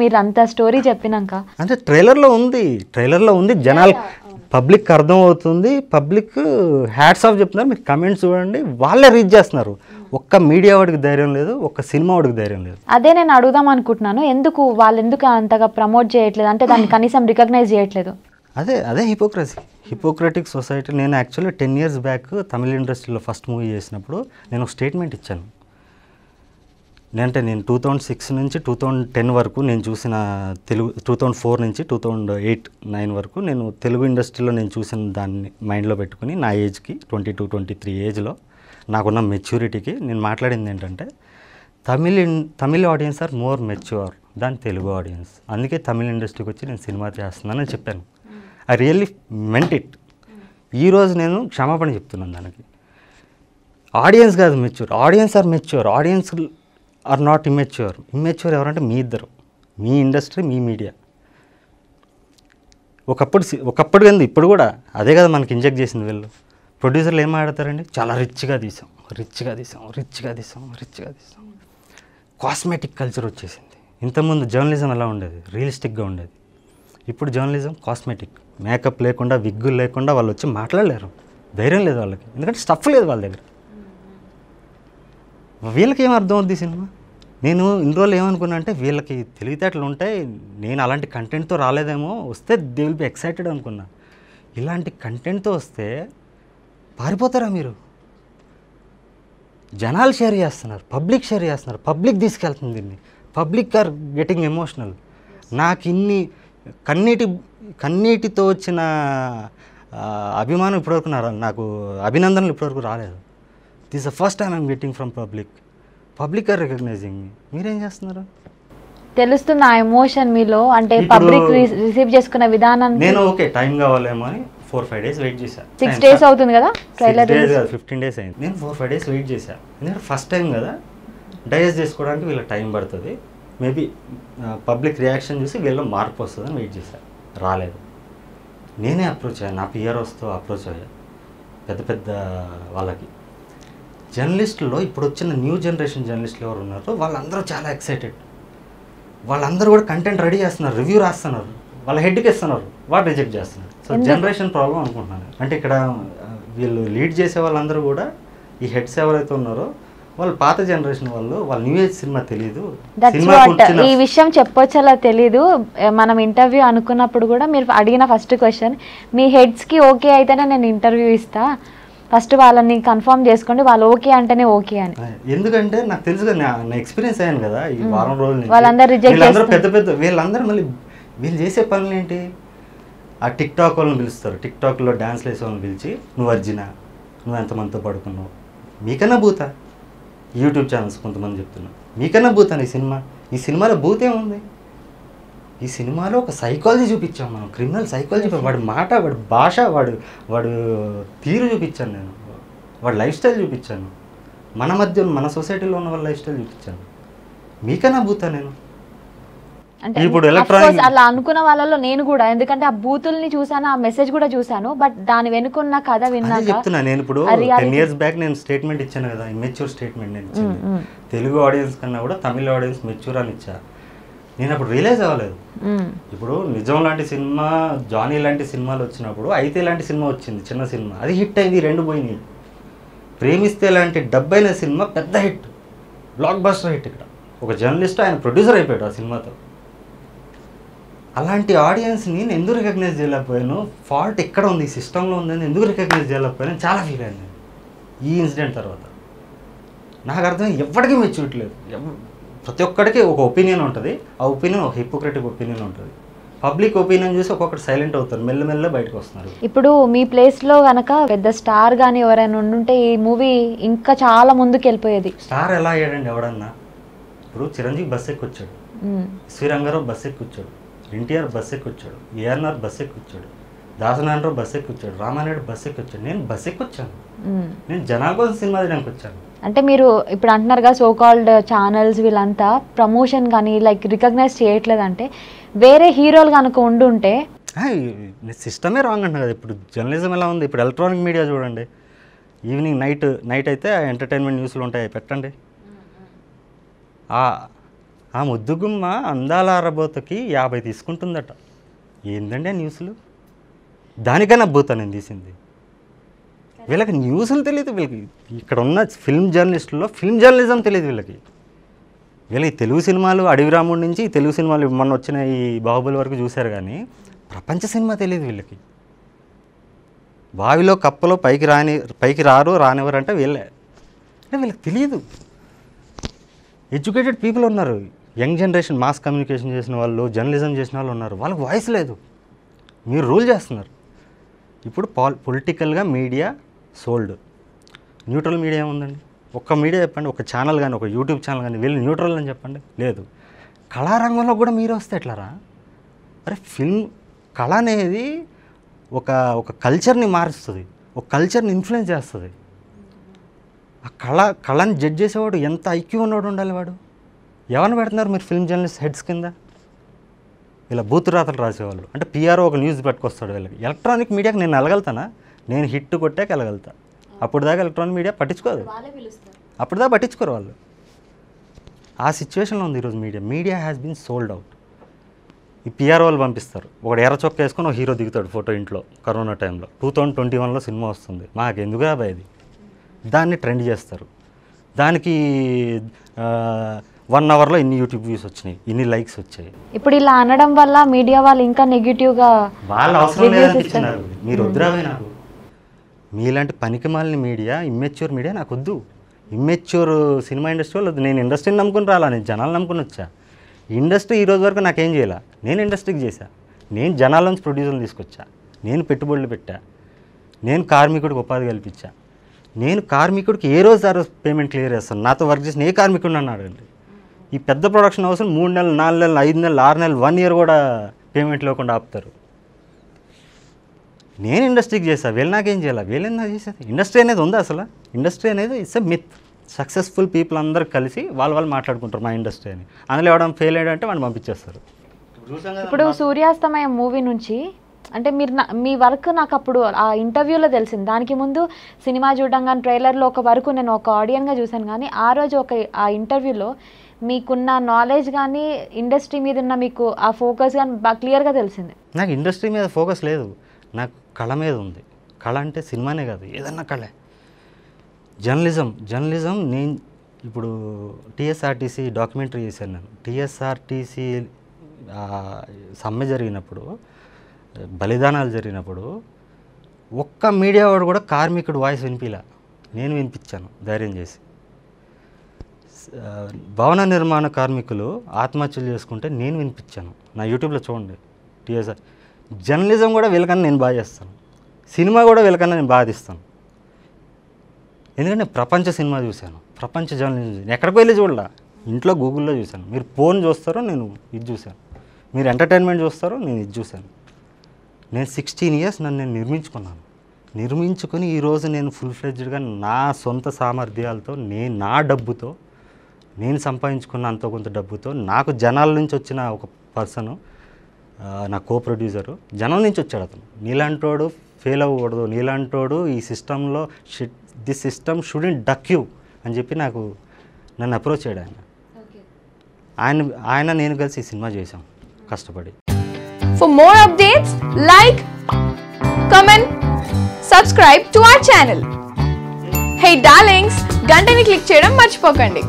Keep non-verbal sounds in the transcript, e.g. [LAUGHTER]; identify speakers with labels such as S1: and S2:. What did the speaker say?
S1: మీరు అంత స్టోరీ చెప్పినాక
S2: అంటే ట్రైలర్లో ఉంది ట్రైలర్లో ఉంది జనాలు పబ్లిక్ అర్థం అవుతుంది పబ్లిక్ హ్యాట్స్ ఆఫ్ చెప్తున్నారు మీరు కమెంట్స్ చూడండి వాళ్ళే రీచ్ చేస్తున్నారు ఒక్క మీడియా వాడికి ధైర్యం లేదు ఒక్క సినిమా వాడికి ధైర్యం లేదు
S1: అదే నేను అడుగుదాం అనుకుంటున్నాను ఎందుకు వాళ్ళు ఎందుకు అంతగా ప్రమోట్ చేయట్లేదు అంటే దాన్ని [COUGHS] కనీసం రికగ్నైజ్ చేయట్లేదు
S2: అదే అదే హిపోక్రసీ హిపోక్రటిక్ సొసైటీ నేను యాక్చువల్లీ టెన్ ఇయర్స్ బ్యాక్ తమిళ ఇండస్ట్రీలో ఫస్ట్ మూవీ చేసినప్పుడు నేను ఒక స్టేట్మెంట్ ఇచ్చాను అంటే నేను టూ థౌజండ్ సిక్స్ నుంచి టూ థౌజండ్ టెన్ వరకు నేను చూసిన తెలుగు టూ థౌజండ్ ఫోర్ నుంచి టూ థౌజండ్ ఎయిట్ నైన్ వరకు నేను తెలుగు ఇండస్ట్రీలో నేను చూసిన దాన్ని మైండ్లో పెట్టుకుని నా ఏజ్కి ట్వంటీ టూ ట్వంటీ త్రీ ఏజ్లో నాకున్న మెచ్యూరిటీకి నేను మాట్లాడింది ఏంటంటే Tamil Tamil audience are more mature than Telugu audience అందుకే తమిళ్ ఇండస్ట్రీకి వచ్చి నేను సినిమా చేస్తున్నానని చెప్పాను ఐ రియల్లీ మెంట్ ఇట్ ఈరోజు నేను క్షమాపణ చెప్తున్నాను దానికి ఆడియన్స్ కాదు mature audience are mature audience are not immature immature ఎవరంటే మీ ఇద్దరు మీ ఇండస్ట్రీ మీ మీడియా ఒకప్పుడు ఒకప్పుడు కింద ఇప్పుడు కూడా అదే కదా మనకి ఇంజెక్ట్ చేసింది వీళ్ళు ప్రొడ్యూసర్లు ఏం ఆడతారండి చాలా రిచ్గా తీసాం రిచ్గా తీసాం రిచ్గా తీసాం రిచ్గా తీసాం కాస్మెటిక్ కల్చర్ వచ్చేసింది ఇంతకుముందు జర్నలిజం ఎలా ఉండేది రియలిస్టిక్గా ఉండేది ఇప్పుడు జర్నలిజం కాస్మెటిక్ మేకప్ లేకుండా విగ్గులు లేకుండా వాళ్ళు వచ్చి మాట్లాడలేరు ధైర్యం లేదు వాళ్ళకి ఎందుకంటే స్టఫ్ లేదు వాళ్ళ దగ్గర వీళ్ళకి ఏం అర్థం అవుద్ది సినిమా నేను ఇన్ని రోజులు ఏమనుకున్నా అంటే వీళ్ళకి తెలివితేటలు ఉంటాయి నేను అలాంటి కంటెంట్తో రాలేదేమో వస్తే దే విల్ బి ఎక్సైటెడ్ అనుకున్నా ఇలాంటి కంటెంట్తో వస్తే పారిపోతారా మీరు జనాలు షేర్ చేస్తున్నారు పబ్లిక్ షేర్ చేస్తున్నారు పబ్లిక్ తీసుకెళ్తుంది దీన్ని పబ్లిక్ ఆర్ గెటింగ్ ఎమోషనల్ నాకు ఇన్ని కన్నీటి కన్నీటితో వచ్చిన అభిమానం ఇప్పటివరకు నాకు అభినందనలు ఇప్పటివరకు రాలేదు this the first time I'm getting from public public are recognizing మీ మీరేం చేస్తున్నారు
S1: తెలుస్తుంది ఆ ఎమోషన్ మీలో అంటే పబ్లిక్ రిసీవ్ చేసుకున్న విధానం నేను
S2: ఓకే టైం కావాలేమో అని ఫోర్ ఫైవ్ డేస్ వెయిట్ చేశాను సిక్స్ డేస్
S1: అవుతుంది కదా ట్రైలర్
S2: ఫిఫ్టీన్ డేస్ అయింది నేను ఫోర్ ఫైవ్ డేస్ వెయిట్ చేశాను ఎందుకంటే ఫస్ట్ టైం కదా డైజెస్ట్ చేసుకోవడానికి వీళ్ళ టైం పడుతుంది మేబీ పబ్లిక్ రియాక్షన్ చూసి వీళ్ళ మార్పు వస్తుందని వెయిట్ చేశాను రాలేదు నేనే అప్రోచ్ అయ్యాను నా పియర్ వస్తూ అప్రోచ్ అయ్యా పెద్ద పెద్ద వాళ్ళకి జర్నలిస్టుల్లో ఇప్పుడు వచ్చిన న్యూ జనరేషన్ జర్నలిస్టులు ఎవరు ఉన్నారో వాళ్ళందరూ చాలా ఎక్సైటెడ్ వాళ్ళందరూ కూడా కంటెంట్ రెడీ చేస్తున్నారు రివ్యూ రాస్తున్నారు వాళ్ళ హెడ్కి ఇస్తున్నారు వాళ్ళు రిజెక్ట్ చేస్తున్నారు సో జనరేషన్ ప్రాబ్లం అనుకుంటున్నాను అంటే ఇక్కడ వీళ్ళు లీడ్ చేసే వాళ్ళందరూ కూడా ఈ హెడ్స్ ఎవరైతే ఉన్నారో వాళ్ళు పాత జనరేషన్ వాళ్ళు వాళ్ళ న్యూ ఏజ్ సినిమా తెలియదు ఈ
S1: విషయం చెప్పొచ్చలా తెలీదు మనం ఇంటర్వ్యూ అనుకున్నప్పుడు కూడా మీరు అడిగిన ఫస్ట్ క్వశ్చన్ మీ హెడ్స్కి ఓకే అయితేనే నేను ఇంటర్వ్యూ ఇస్తాను ఫస్ట్ వాళ్ళని కన్ఫర్మ్ చేసుకోండి వాళ్ళు ఓకే అంటేనే ఓకే అని
S2: ఎందుకంటే నాకు తెలుసు కదా నా ఎక్స్పీరియన్స్ అయ్యాను కదా ఈ వారం రోజులు వాళ్ళందరూ రిజెక్ట్ పెద్ద పెద్ద వీళ్ళందరూ మళ్ళీ వీళ్ళు చేసే పనులు ఏంటి ఆ టిక్ టాక్ వాళ్ళని పిలుస్తారు టిక్ లో డ్యాన్స్లు వేసే వాళ్ళని పిలిచి నువ్వు అర్జున నువ్వు ఎంతమందితో పడుకున్నావు మీకన్నా భూత యూట్యూబ్ ఛానల్స్ కొంతమంది చెప్తున్నావు మీకన్నా భూత ఈ సినిమా ఈ సినిమాలో భూతే ఉంది ఈ సినిమాలో ఒక సైకాలజీ చూపించాం మనం క్రిమినల్ సైకాలజీ వాడి మాట వాడి భాష వాడు వాడు తీరు చూపించాను నేను వాడి లైఫ్ స్టైల్ చూపించాను మన మధ్య మన సొసైటీలో ఉన్న వాళ్ళ లైఫ్ స్టైల్ చూపించాను మీకన్నా భూత నేను
S1: ఇప్పుడు ఎలక్ట్రానిక్ అలా అనుకున్న వాళ్ళలో నేను కూడా ఎందుకంటే ఆ బూతుల్ని చూసాను ఆ మెసేజ్ కూడా చూసాను బట్ దాని వెనుకున్న కథ విన్నా చెప్తున్నా
S2: నేను ఇప్పుడు టెన్ ఇయర్స్ బ్యాక్ నేను స్టేట్మెంట్ ఇచ్చాను కదా మెచ్యూర్ స్టేట్మెంట్ నేను తెలుగు ఆడియన్స్ కన్నా కూడా తమిళ ఆడియన్స్ మెచ్యూర్ అని ఇచ్చాను నేను అప్పుడు రియలైజ్ అవ్వలేదు ఇప్పుడు నిజం లాంటి సినిమా జానీ లాంటి సినిమాలు వచ్చినప్పుడు అయితే లాంటి సినిమా వచ్చింది చిన్న సినిమా అది హిట్ అయింది రెండు పోయినాయి ప్రేమిస్తే లాంటి డబ్బైన సినిమా పెద్ద హిట్ బ్లాక్ బస్టర్ హిట్ ఇక్కడ ఒక జర్నలిస్ట్ ఆయన ప్రొడ్యూసర్ అయిపోయాడు ఆ సినిమాతో అలాంటి ఆడియన్స్ని నేను ఎందుకు రికగ్నైజ్ చేయలేకపోయాను ఫాల్ట్ ఎక్కడ ఉంది ఈ సిస్టంలో ఉందని ఎందుకు రికగ్నైజ్ చేయలేకపోయాను చాలా ఫీల్ అయింది ఈ ఇన్సిడెంట్ తర్వాత నాకు అర్థం ఎవరికీ మెచ్యూట్ లేదు ప్రతి ఒక్కడికి ఒక ఒపీనియన్ ఉంటుంది ఆ ఒపీనియన్ ఒక హిపోక్రటిక్ ఒపీనియన్ ఉంటుంది పబ్లిక్ ఒపీనియన్ చూసి ఒక్కొక్కటి సైలెంట్ అవుతారు మెల్లమెల్ల బయటకు వస్తున్నారు
S1: ఇప్పుడు మీ ప్లేస్లో కనుక పెద్ద స్టార్ కానీ ఎవరైనా ఉండుంటే ఈ మూవీ ఇంకా చాలా ముందుకు వెళ్ళిపోయేది
S2: స్టార్ ఎలా అయ్యాడండి ఎవడన్నా ఇప్పుడు చిరంజీవి బస్ ఎక్కొచ్చాడు శ్రీరంగారావు బస్ ఎక్కొచ్చాడు ఎన్టీఆర్ బస్ ఎక్కొచ్చాడు ఏఆర్ఆర్ బస్ ఎక్కొచ్చాడు దాసనారాయణరావు బస్ ఎక్కొచ్చాడు రామానాయుడు బస్ ఎక్కొచ్చాడు నేను బస్ ఎక్కొచ్చాను నేను జనాల కోసం సినిమా తీయడానికి వచ్చాను
S1: అంటే మీరు ఇప్పుడు అంటున్నారుగా సో కాల్డ్ ఛానల్స్ వీళ్ళంతా ప్రమోషన్ కానీ లైక్ రికగ్నైజ్ చేయట్లేదంటే వేరే హీరోలు కనుక ఉండుంటే
S2: సిస్టమే రాంగ్ అంటున్నా కదా ఇప్పుడు జర్నలిజం ఎలా ఉంది ఇప్పుడు ఎలక్ట్రానిక్ మీడియా చూడండి ఈవినింగ్ నైట్ నైట్ అయితే ఎంటర్టైన్మెంట్ న్యూస్లు ఉంటాయి పెట్టండి ఆ ముద్దుగుమ్మ అందాల అరబోతకి యాభై తీసుకుంటుందట ఏందండి ఆ న్యూస్లు దానికైనా భూత నేను తీసింది వీళ్ళకి న్యూస్లు తెలియదు వీళ్ళకి ఇక్కడ ఉన్న ఫిల్మ్ జర్నలిస్టుల్లో ఫిల్మ్ జర్నలిజం తెలియదు వీళ్ళకి వీళ్ళకి తెలుగు సినిమాలు రాముడి నుంచి తెలుగు సినిమాలు మొన్న వచ్చిన ఈ బాహుబలి వరకు చూశారు కానీ ప్రపంచ సినిమా తెలియదు వీళ్ళకి బావిలో కప్పలో పైకి రాని పైకి రారు అంటే వీళ్ళే అంటే వీళ్ళకి తెలియదు ఎడ్యుకేటెడ్ పీపుల్ ఉన్నారు యంగ్ జనరేషన్ మాస్ కమ్యూనికేషన్ చేసిన వాళ్ళు జర్నలిజం చేసిన వాళ్ళు ఉన్నారు వాళ్ళకి వాయిస్ లేదు మీరు రూల్ చేస్తున్నారు ఇప్పుడు పాల్ పొలిటికల్గా మీడియా సోల్డ్ న్యూట్రల్ మీడియా ఉందండి ఒక్క మీడియా చెప్పండి ఒక ఛానల్ కానీ ఒక యూట్యూబ్ ఛానల్ కానీ వీళ్ళు న్యూట్రల్ అని చెప్పండి లేదు కళారంగంలో కూడా మీరు వస్తే ఎట్లారా అరే ఫిల్మ్ కళ అనేది ఒక ఒక కల్చర్ని మారుస్తుంది ఒక కల్చర్ని ఇన్ఫ్లుయెన్స్ చేస్తుంది ఆ కళ కళని జడ్జ్ చేసేవాడు ఎంత ఐక్యూ ఉన్నవాడు ఉండాలి వాడు ఎవరిని పెడుతున్నారు మీరు ఫిల్మ్ జర్నలిస్ట్ హెడ్స్ కింద ఇలా బూతురాతలు రాసేవాళ్ళు అంటే పిఆర్ఓ ఒక న్యూస్ పెట్టుకొస్తాడు వీళ్ళకి ఎలక్ట్రానిక్ మీడియాకి నేను అలగలుగుతానా నేను హిట్ కొట్టాకెళ్ళగలుగుతా అప్పుడు దాకా ఎలక్ట్రానిక్ మీడియా పట్టించుకోదు అప్పుడు దాకా పట్టించుకోరు వాళ్ళు ఆ సిచ్యువేషన్లో ఉంది ఈరోజు media media has been sold out ఈ పిఆర్ వాళ్ళు పంపిస్తారు ఒకడు ఎర్ర చొక్క వేసుకొని ఒక హీరో దిగుతాడు ఫోటో ఇంట్లో కరోనా టైంలో టూ థౌజండ్ ట్వంటీ వన్లో సినిమా వస్తుంది మాకు ఎందుకు రాబాయి దాన్ని ట్రెండ్ చేస్తారు దానికి వన్ అవర్లో ఇన్ని యూట్యూబ్ వ్యూస్ వచ్చినాయి ఇన్ని లైక్స్ వచ్చాయి
S1: ఇప్పుడు ఇలా అనడం వల్ల మీడియా వాళ్ళు ఇంకా నెగిటివ్గా
S2: వాళ్ళు అవసరం లేదనిపించినారు మీరు వద్దురావే నాకు మీలాంటి పనికిమాలిన మీడియా ఇమ్మెచ్యూర్ మీడియా నాకు వద్దు ఇమ్మెచ్యూర్ సినిమా ఇండస్ట్రీ వాళ్ళు నేను ఇండస్ట్రీని నమ్ముకుని రాలా నేను జనాలు నమ్ముకుని వచ్చా ఇండస్ట్రీ ఈరోజు వరకు నాకేం చేయాల నేను ఇండస్ట్రీకి చేశా నేను జనాల నుంచి ప్రొడ్యూసర్లు తీసుకొచ్చా నేను పెట్టుబడులు పెట్టా నేను కార్మికుడికి ఉపాధి కల్పించా నేను కార్మికుడికి ఏ రోజు ఆ రోజు పేమెంట్ క్లియర్ చేస్తాను నాతో వర్క్ చేసిన ఏ కార్మికుడు అని అడగండి ఈ పెద్ద ప్రొడక్షన్ హౌస్ని మూడు నెలలు నాలుగు నెలలు ఐదు నెలలు ఆరు నెలలు వన్ ఇయర్ కూడా పేమెంట్ లేకుండా ఆపుతారు నేను ఇండస్ట్రీకి చేసా వీళ్ళు నాకేం చేయాలి వీళ్ళు నాకు చేసేది ఇండస్ట్రీ అనేది ఉందా అసలు ఇండస్ట్రీ అనేది it's a myth successful people అందరు కలిసి వాళ్ళు వాళ్ళు మాట్లాడుకుంటారు మా ఇండస్ట్రీ అని అందులో ఎవడం ఫెయిల్ అంటే వాళ్ళు పంపించేస్తారు
S1: ఇప్పుడు సూర్యాస్తమయం మూవీ నుంచి అంటే మీరు నా మీ వర్క్ నాకు అప్పుడు ఆ ఇంటర్వ్యూలో తెలిసింది దానికి ముందు సినిమా చూడడం కానీ ట్రైలర్లో ఒక వరకు నేను ఒక ఆడియన్గా చూశాను కానీ ఆ రోజు ఒక ఆ ఇంటర్వ్యూలో మీకున్న నాలెడ్జ్ కానీ ఇండస్ట్రీ మీద ఉన్న మీకు ఆ ఫోకస్ కానీ బాగా క్లియర్గా తెలిసింది
S2: నాకు ఇండస్ట్రీ మీద ఫోకస్ లేదు నాకు కళ మీద ఉంది కళ అంటే సినిమానే కాదు ఏదన్నా కళే జర్నలిజం జర్నలిజం నేను ఇప్పుడు టీఎస్ఆర్టీసీ డాక్యుమెంటరీ చేశాను నేను టీఎస్ఆర్టీసీ సమ్మె జరిగినప్పుడు బలిదానాలు జరిగినప్పుడు ఒక్క మీడియా వాడు కూడా కార్మికుడు వాయిస్ వినిపిలా నేను వినిపించాను ధైర్యం చేసి భవన నిర్మాణ కార్మికులు ఆత్మహత్యలు చేసుకుంటే నేను వినిపించాను నా యూట్యూబ్లో చూడండి టీఎస్ఆర్ జర్నలిజం కూడా వీళ్ళకన్నా నేను బాగా చేస్తాను సినిమా కూడా వీళ్ళకన్నా నేను తీస్తాను ఎందుకంటే ప్రపంచ సినిమా చూశాను ప్రపంచ జర్నలిజం చూసాను ఎక్కడికి వెళ్ళి చూడలా ఇంట్లో గూగుల్లో చూశాను మీరు ఫోన్ చూస్తారో నేను ఇది చూశాను మీరు ఎంటర్టైన్మెంట్ చూస్తారో నేను ఇది చూశాను నేను సిక్స్టీన్ ఇయర్స్ నన్ను నేను నిర్మించుకున్నాను నిర్మించుకుని ఈరోజు నేను ఫుల్ ఫ్లెడ్జ్డ్గా నా సొంత సామర్థ్యాలతో నేను నా డబ్బుతో నేను సంపాదించుకున్న అంత కొంత డబ్బుతో నాకు జనాల నుంచి వచ్చిన ఒక పర్సను నా కో ప్రొడ్యూసరు జనం నుంచి వచ్చాడు అతను నీలాంటోడు ఫెయిల్ అవ్వకూడదు నీలాంటోడు ఈ సిస్టంలో shit this system shouldn't duck you అని చెప్పి నాకు నన్ను అప్రోచ్ చేయడు ఆయన ఆయన ఆయన నేను కలిసి ఈ సినిమా చేశాం కష్టపడి
S1: for more updates like comment subscribe to our channel hey darlings గంటని క్లిక్ చేయడం మర్చిపోకండి